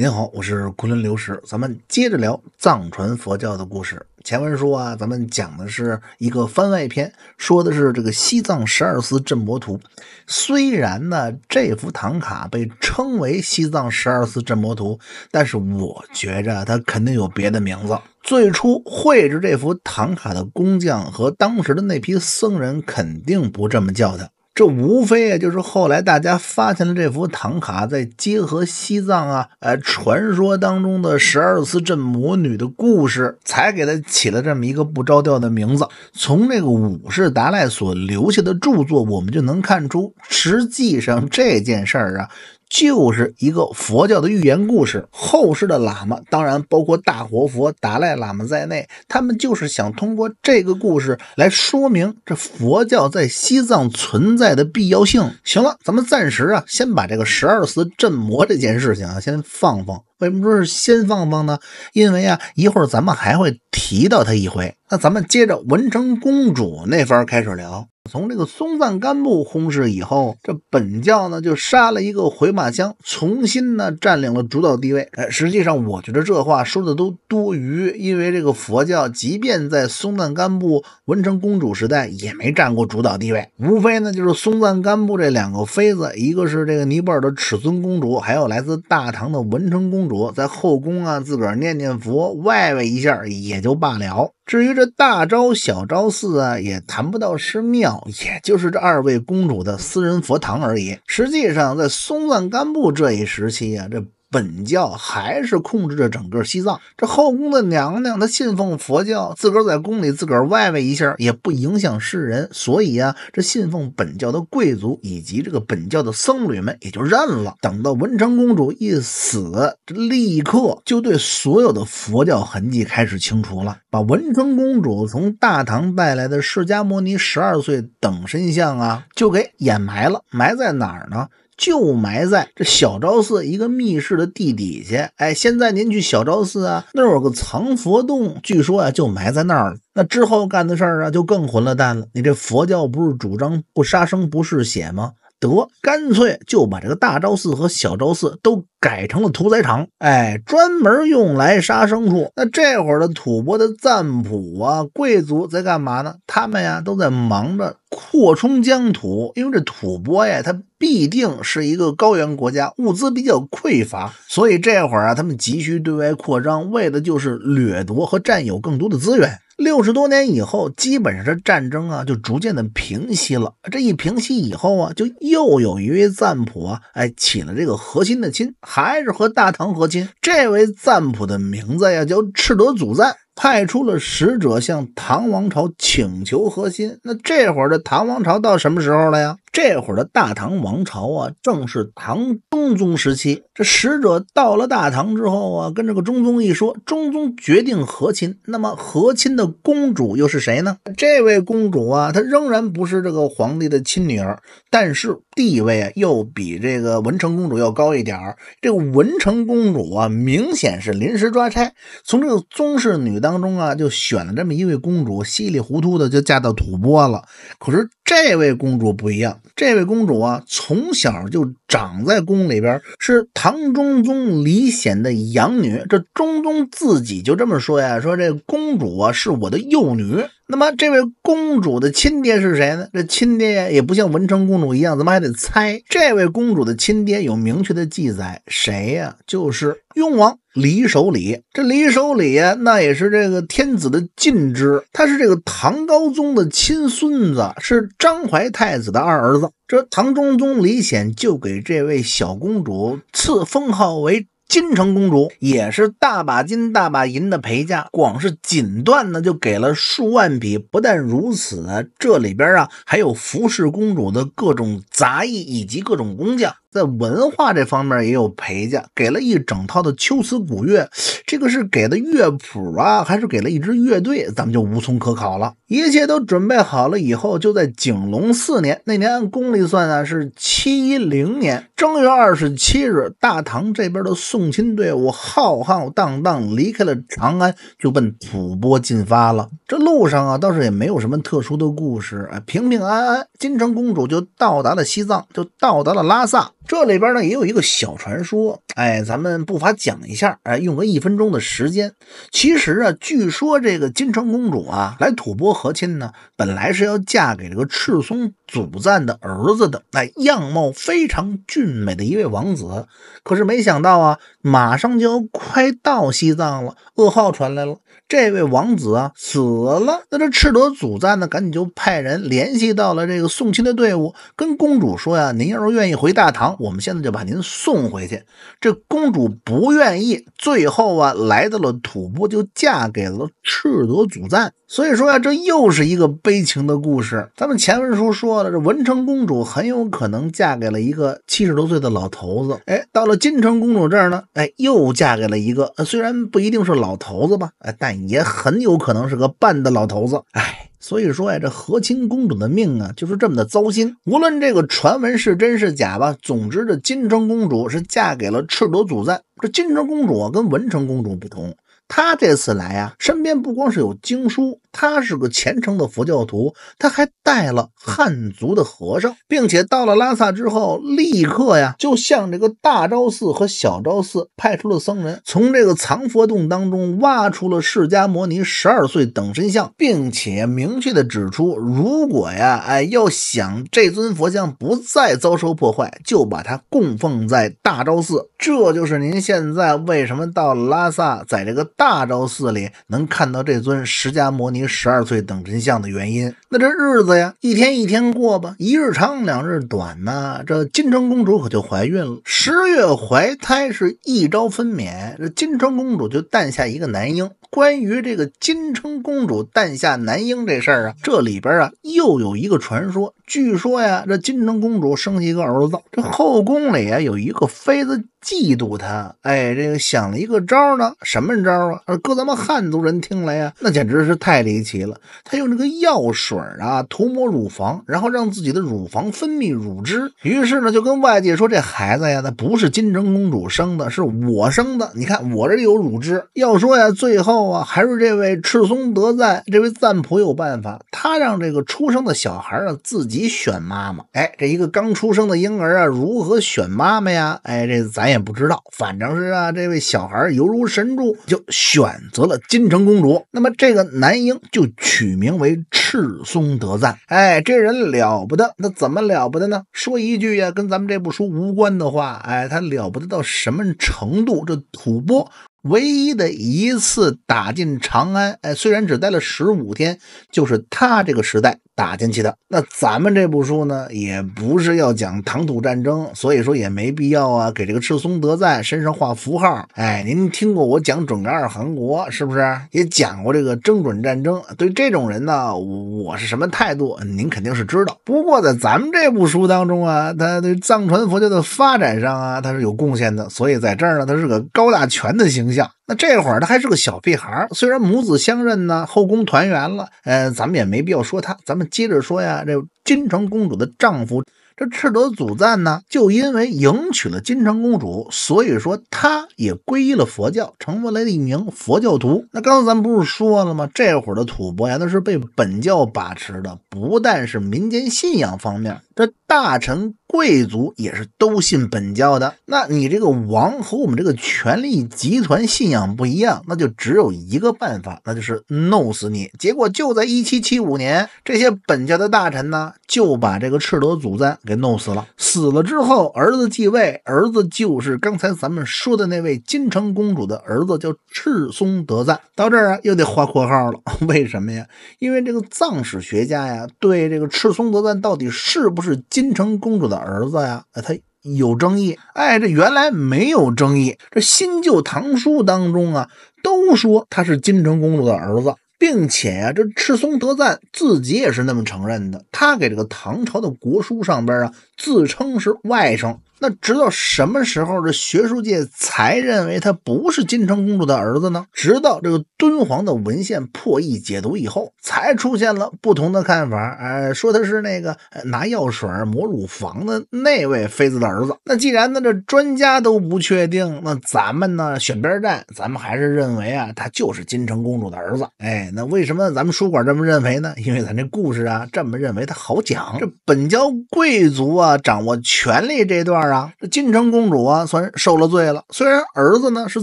您好，我是昆仑刘石，咱们接着聊藏传佛教的故事。前文书啊，咱们讲的是一个番外篇，说的是这个西藏十二司镇魔图。虽然呢，这幅唐卡被称为西藏十二司镇魔图，但是我觉着它肯定有别的名字。最初绘制这幅唐卡的工匠和当时的那批僧人肯定不这么叫它。这无非啊，就是后来大家发现了这幅唐卡，在结合西藏啊，呃，传说当中的十二次镇魔女的故事，才给它起了这么一个不着调的名字。从这个五世达赖所留下的著作，我们就能看出，实际上这件事儿啊。就是一个佛教的寓言故事，后世的喇嘛，当然包括大活佛达赖喇嘛在内，他们就是想通过这个故事来说明这佛教在西藏存在的必要性。行了，咱们暂时啊，先把这个十二寺镇魔这件事情啊先放放。为什么说是先放放呢？因为啊，一会儿咱们还会提到他一回。那咱们接着文成公主那方开始聊。从这个松赞干布轰逝以后，这本教呢就杀了一个回马枪，重新呢占领了主导地位。哎，实际上我觉得这话说的都多余，因为这个佛教即便在松赞干布、文成公主时代也没占过主导地位。无非呢就是松赞干布这两个妃子，一个是这个尼泊尔的尺尊公主，还有来自大唐的文成公主，在后宫啊自个儿念念佛、外外一下也就罢了。至于这大昭小昭寺啊，也谈不到是庙，也就是这二位公主的私人佛堂而已。实际上，在松赞干布这一时期啊，这。本教还是控制着整个西藏。这后宫的娘娘，她信奉佛教，自个儿在宫里自个儿歪歪一下，也不影响世人。所以啊，这信奉本教的贵族以及这个本教的僧侣们也就认了。等到文成公主一死，这立刻就对所有的佛教痕迹开始清除了，把文成公主从大唐带来的释迦摩尼十二岁等身像啊，就给掩埋了。埋在哪儿呢？就埋在这小昭寺一个密室的地底下。哎，现在您去小昭寺啊，那儿有个藏佛洞，据说啊，就埋在那儿。那之后干的事儿啊，就更混了蛋了。你这佛教不是主张不杀生、不嗜血吗？得干脆就把这个大昭寺和小昭寺都改成了屠宰场，哎，专门用来杀牲畜。那这会儿的吐蕃的赞普啊，贵族在干嘛呢？他们呀，都在忙着扩充疆土，因为这吐蕃呀，它必定是一个高原国家，物资比较匮乏，所以这会儿啊，他们急需对外扩张，为的就是掠夺和占有更多的资源。六十多年以后，基本上这战争啊就逐渐的平息了。这一平息以后啊，就又有一位赞普啊，哎，起了这个和亲的亲，还是和大唐和亲。这位赞普的名字呀叫赤德祖赞。派出了使者向唐王朝请求和亲。那这会儿的唐王朝到什么时候了呀？这会儿的大唐王朝啊，正是唐中宗时期。这使者到了大唐之后啊，跟这个中宗一说，中宗决定和亲。那么和亲的公主又是谁呢？这位公主啊，她仍然不是这个皇帝的亲女儿，但是地位啊又比这个文成公主要高一点儿。这个文成公主啊，明显是临时抓差，从这个宗室女的。当中啊，就选了这么一位公主，稀里糊涂的就嫁到吐蕃了。可是。这位公主不一样，这位公主啊，从小就长在宫里边，是唐中宗李显的养女。这中宗自己就这么说呀：“说这公主啊是我的幼女。”那么，这位公主的亲爹是谁呢？这亲爹也不像文成公主一样，咱们还得猜。这位公主的亲爹有明确的记载，谁呀？就是雍王李守礼。这李守礼呀，那也是这个天子的近支，他是这个唐高宗的亲孙子，是。张怀太子的二儿子，这唐中宗李显就给这位小公主赐封号为金城公主，也是大把金、大把银的陪嫁。光是锦缎呢，就给了数万匹。不但如此，这里边啊，还有服侍公主的各种杂役以及各种工匠。在文化这方面也有陪嫁，给了一整套的《秋词》古乐，这个是给的乐谱啊，还是给了一支乐队？咱们就无从可考了。一切都准备好了以后，就在景龙四年，那年按公历算啊是七零年正月二十七日，大唐这边的送亲队伍浩浩荡荡离开了长安，就奔吐蕃进发了。这路上啊，倒是也没有什么特殊的故事，平平安安，金城公主就到达了西藏，就到达了拉萨。这里边呢也有一个小传说，哎，咱们不妨讲一下，哎，用个一分钟的时间。其实啊，据说这个金城公主啊来吐蕃和亲呢，本来是要嫁给这个赤松祖赞的儿子的，哎，样貌非常俊美的一位王子。可是没想到啊，马上就要快到西藏了，噩耗传来了，这位王子啊死了。那这赤德祖赞呢，赶紧就派人联系到了这个送亲的队伍，跟公主说呀：“您要是愿意回大唐。”我们现在就把您送回去。这公主不愿意，最后啊来到了吐蕃，就嫁给了赤德祖赞。所以说啊，这又是一个悲情的故事。咱们前文书说了，这文成公主很有可能嫁给了一个七十多岁的老头子。哎，到了金城公主这儿呢，哎，又嫁给了一个，虽然不一定是老头子吧，哎，但也很有可能是个半的老头子。哎。所以说呀，这和亲公主的命啊，就是这么的糟心。无论这个传闻是真是假吧，总之这金城公主是嫁给了赤裸祖赞。这金城公主啊，跟文成公主不同。他这次来呀，身边不光是有经书，他是个虔诚的佛教徒，他还带了汉族的和尚，并且到了拉萨之后，立刻呀就向这个大昭寺和小昭寺派出了僧人，从这个藏佛洞当中挖出了释迦牟尼十二岁等身像，并且明确的指出，如果呀哎要想这尊佛像不再遭受破坏，就把它供奉在大昭寺。这就是您现在为什么到拉萨，在这个。大昭寺里能看到这尊释迦摩尼十二岁等身像的原因，那这日子呀，一天一天过吧，一日长两日短呐。这金城公主可就怀孕了，十月怀胎是一朝分娩，这金城公主就诞下一个男婴。关于这个金城公主诞下男婴这事儿啊，这里边啊又有一个传说。据说呀，这金城公主生了一个儿子。这后宫里啊，有一个妃子嫉妒她，哎，这个想了一个招呢。什么招啊？搁咱们汉族人听来呀，那简直是太离奇了。她用这个药水啊涂抹乳房，然后让自己的乳房分泌乳汁。于是呢，就跟外界说这孩子呀，那不是金城公主生的，是我生的。你看我这里有乳汁。要说呀，最后啊，还是这位赤松德赞，这位赞普有办法，他让这个出生的小孩啊自己。你选妈妈？哎，这一个刚出生的婴儿啊，如何选妈妈呀？哎，这咱也不知道。反正是啊，这位小孩犹如神助，就选择了金城公主。那么这个男婴就取名为赤松德赞。哎，这人了不得，那怎么了不得呢？说一句呀，跟咱们这部书无关的话。哎，他了不得到什么程度？这吐蕃。唯一的一次打进长安，哎，虽然只待了十五天，就是他这个时代打进去的。那咱们这部书呢，也不是要讲唐土战争，所以说也没必要啊，给这个赤松德赞身上画符号。哎，您听过我讲准噶尔汗国是不是？也讲过这个准战争？对这种人呢，我是什么态度？您肯定是知道。不过在咱们这部书当中啊，他对藏传佛教的发展上啊，他是有贡献的，所以在这儿呢，他是个高大全的形。形象。那这会儿他还是个小屁孩虽然母子相认呢，后宫团圆了，呃，咱们也没必要说他，咱们接着说呀。这金城公主的丈夫，这赤德祖赞呢，就因为迎娶了金城公主，所以说他也皈依了佛教，成为了一名佛教徒。那刚才咱们不是说了吗？这会儿的吐蕃呀，那是被本教把持的，不但是民间信仰方面。这大臣贵族也是都信本教的，那你这个王和我们这个权力集团信仰不一样，那就只有一个办法，那就是弄死你。结果就在一七七五年，这些本教的大臣呢，就把这个赤德祖赞给弄死了。死了之后，儿子继位，儿子就是刚才咱们说的那位金城公主的儿子，叫赤松德赞。到这儿啊，又得画括号了，为什么呀？因为这个藏史学家呀，对这个赤松德赞到底是不是。是金城公主的儿子呀，哎，他有争议。哎，这原来没有争议，这新旧唐书当中啊，都说他是金城公主的儿子，并且呀、这赤松德赞自己也是那么承认的。他给这个唐朝的国书上边啊，自称是外甥。那直到什么时候，这学术界才认为他不是金城公主的儿子呢？直到这个敦煌的文献破译解读以后，才出现了不同的看法。哎，说他是那个拿药水抹乳房的那位妃子的儿子。那既然呢，这专家都不确定，那咱们呢，选边站，咱们还是认为啊，他就是金城公主的儿子。哎，那为什么咱们书馆这么认为呢？因为咱这故事啊，这么认为它好讲。这本教贵族啊，掌握权力这段。啊，这金城公主啊，算受了罪了。虽然儿子呢是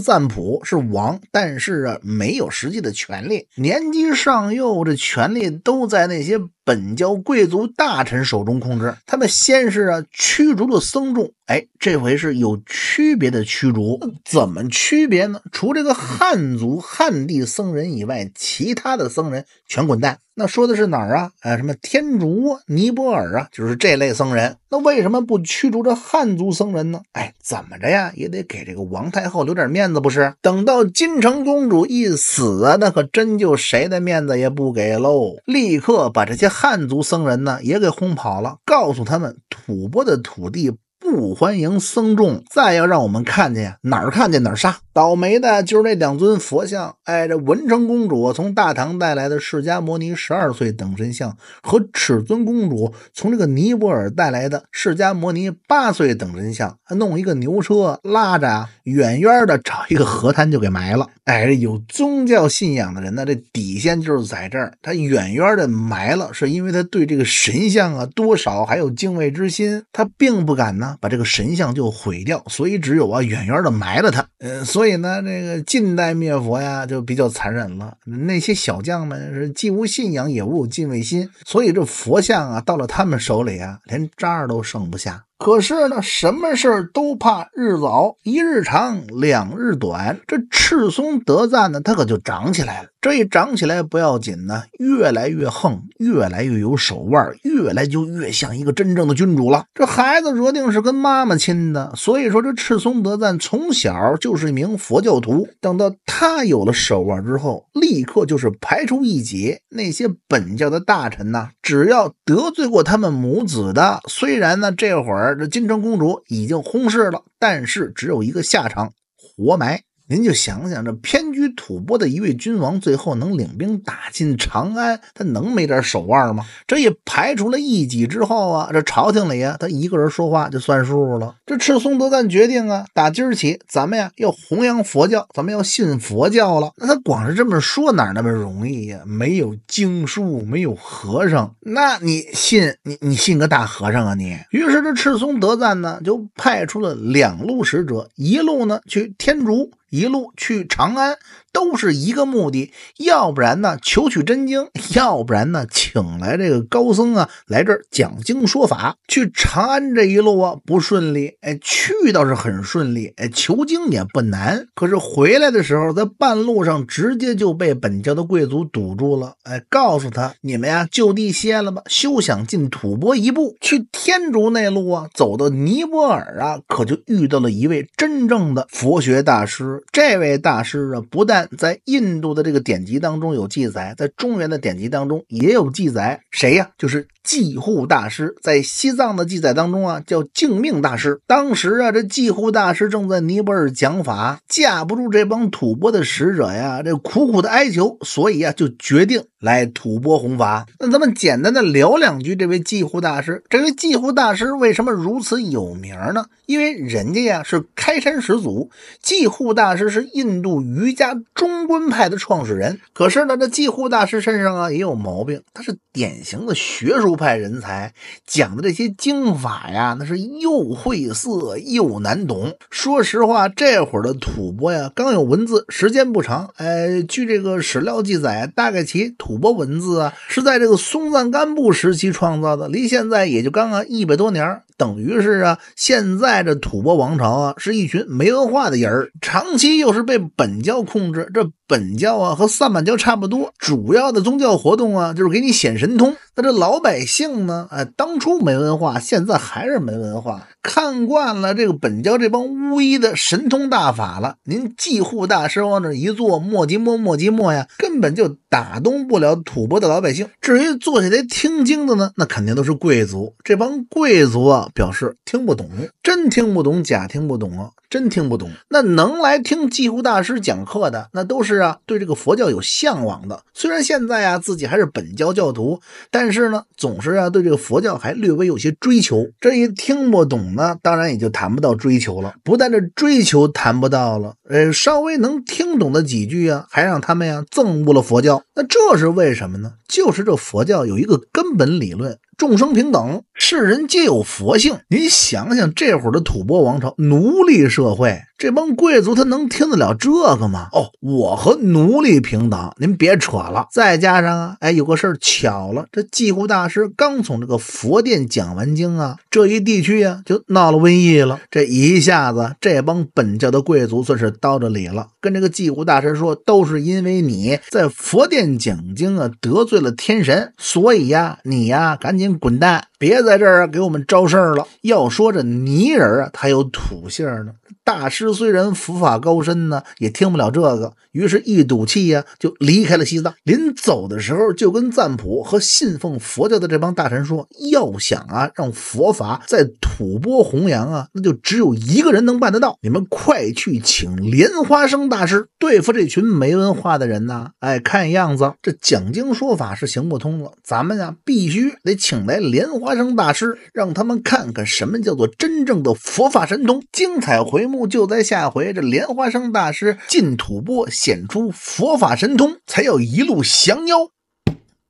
赞普，是王，但是啊，没有实际的权利。年纪尚幼，这权力都在那些。本教贵族大臣手中控制，他们先是啊驱逐了僧众，哎，这回是有区别的驱逐，怎么区别呢？除这个汉族汉地僧人以外，其他的僧人全滚蛋。那说的是哪儿啊？哎，什么天竺、尼泊尔啊，就是这类僧人。那为什么不驱逐这汉族僧人呢？哎，怎么着呀？也得给这个王太后留点面子不是？等到金城公主一死啊，那可真就谁的面子也不给喽。立刻把这些。汉族僧人呢，也给轰跑了。告诉他们，吐蕃的土地。不欢迎僧众，再要让我们看见呀，哪儿看见哪儿杀。倒霉的就是那两尊佛像，哎，这文成公主从大唐带来的释迦摩尼十二岁等身像和尺尊公主从这个尼泊尔带来的释迦摩尼八岁等身像，弄一个牛车拉着，远远的找一个河滩就给埋了。哎，有宗教信仰的人呢，这底线就是在这儿，他远远的埋了，是因为他对这个神像啊多少还有敬畏之心，他并不敢呢。把这个神像就毁掉，所以只有啊远远的埋了它。呃，所以呢，这个近代灭佛呀就比较残忍了。那些小将们是既无信仰也无敬畏心，所以这佛像啊到了他们手里啊连渣都剩不下。可是呢，什么事儿都怕日早，一日长，两日短。这赤松德赞呢，他可就长起来了。这一长起来不要紧呢，越来越横，越来越有手腕，越来就越像一个真正的君主了。这孩子若定是跟妈妈亲的，所以说这赤松德赞从小就是一名佛教徒。等到他有了手腕之后，立刻就是排除异己，那些本教的大臣呢，只要得罪过他们母子的，虽然呢这会儿。而金城公主已经轰逝了，但是只有一个下场：活埋。您就想想，这偏居吐蕃的一位君王，最后能领兵打进长安，他能没点手腕吗？这也排除了异己之后啊，这朝廷里啊，他一个人说话就算数了。这赤松德赞决定啊，打今儿起，咱们呀要弘扬佛教，咱们要信佛教了。那他光是这么说，哪那么容易呀？没有经书，没有和尚，那你信你你信个大和尚啊你？于是这赤松德赞呢，就派出了两路使者，一路呢去天竺。一路去长安。都是一个目的，要不然呢求取真经，要不然呢请来这个高僧啊来这儿讲经说法。去长安这一路啊不顺利，哎去倒是很顺利，哎求经也不难。可是回来的时候，在半路上直接就被本教的贵族堵住了，哎告诉他你们呀就地歇了吧，休想进吐蕃一步。去天竺内陆啊，走到尼泊尔啊，可就遇到了一位真正的佛学大师。这位大师啊，不但在印度的这个典籍当中有记载，在中原的典籍当中也有记载，谁呀？就是寂护大师。在西藏的记载当中啊，叫净命大师。当时啊，这寂护大师正在尼泊尔讲法，架不住这帮吐蕃的使者呀，这苦苦的哀求，所以啊，就决定来吐蕃弘法。那咱们简单的聊两句，这位寂护大师，这位寂护大师为什么如此有名呢？因为人家呀是开山始祖，寂护大师是印度瑜伽。中观派的创始人，可是呢，这寂护大师身上啊也有毛病，他是典型的学术派人才，讲的这些经法呀，那是又晦涩又难懂。说实话，这会儿的吐蕃呀，刚有文字，时间不长。哎，据这个史料记载，大概其吐蕃文字啊，是在这个松赞干布时期创造的，离现在也就刚刚一百多年儿。等于是啊，现在这吐蕃王朝啊，是一群没文化的人儿，长期又是被本教控制。这本教啊，和萨满教差不多，主要的宗教活动啊，就是给你显神通。那这老百姓呢，哎，当初没文化，现在还是没文化。看惯了这个本教这帮巫医的神通大法了，您寂护大师往这一坐，磨叽磨磨叽磨呀，根本就打动不了吐蕃的老百姓。至于坐下来听经的呢，那肯定都是贵族。这帮贵族啊，表示听不懂，真听不懂，假听不懂啊，真听不懂。那能来听寂护大师讲课的，那都是啊，对这个佛教有向往的。虽然现在啊，自己还是本教教徒，但是呢，总是啊，对这个佛教还略微有些追求。这一听不懂。那当然也就谈不到追求了，不但这追求谈不到了，呃，稍微能听懂的几句啊，还让他们呀憎恶了佛教。那这是为什么呢？就是这佛教有一个根本理论。众生平等，世人皆有佛性。您想想，这会儿的吐蕃王朝，奴隶社会，这帮贵族他能听得了这个吗？哦，我和奴隶平等。您别扯了。再加上啊，哎，有个事儿巧了，这寂护大师刚从这个佛殿讲完经啊，这一地区啊就闹了瘟疫了。这一下子，这帮本教的贵族算是叨着理了，跟这个寂护大师说，都是因为你在佛殿讲经啊，得罪了天神，所以呀，你呀，赶紧。滚蛋！别在这儿给我们招事儿了。要说这泥人啊，他有土性儿呢。大师虽然佛法高深呢，也听不了这个，于是，一赌气呀，就离开了西藏。临走的时候，就跟赞普和信奉佛教的这帮大臣说：“要想啊，让佛法在吐蕃弘扬啊，那就只有一个人能办得到。你们快去请莲花生大师对付这群没文化的人呐！哎，看样子这讲经说法是行不通了。咱们呀必须得请来莲花生大师，让他们看看什么叫做真正的佛法神通。”精彩回目。就在下回，这莲花生大师进吐蕃，显出佛法神通，才要一路降妖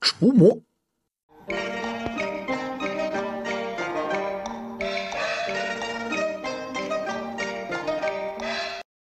除魔。